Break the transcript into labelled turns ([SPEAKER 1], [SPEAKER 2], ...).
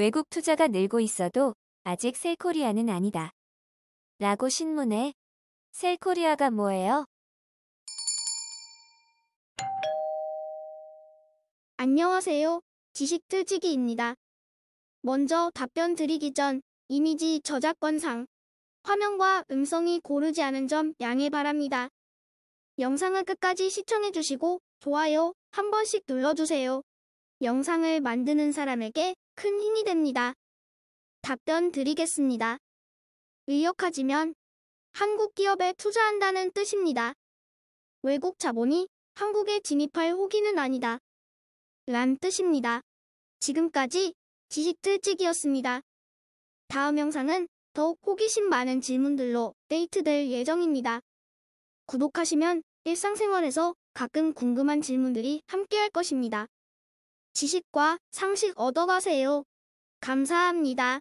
[SPEAKER 1] 외국 투자가 늘고 있어도 아직 셀코리아는 아니다. 라고 신문에 셀코리아가 뭐예요?
[SPEAKER 2] 안녕하세요. 지식틀지기입니다. 먼저 답변 드리기 전 이미지 저작권상 화면과 음성이 고르지 않은 점 양해 바랍니다. 영상을 끝까지 시청해주시고 좋아요 한 번씩 눌러주세요. 영상을 만드는 사람에게 큰 힘이 됩니다. 답변 드리겠습니다. 의역하지면 한국 기업에 투자한다는 뜻입니다. 외국 자본이 한국에 진입할 호기는 아니다. 란 뜻입니다. 지금까지 지식들찍이었습니다. 다음 영상은 더욱 호기심 많은 질문들로 데이트될 예정입니다. 구독하시면 일상생활에서 가끔 궁금한 질문들이 함께할 것입니다. 지식과 상식 얻어가세요. 감사합니다.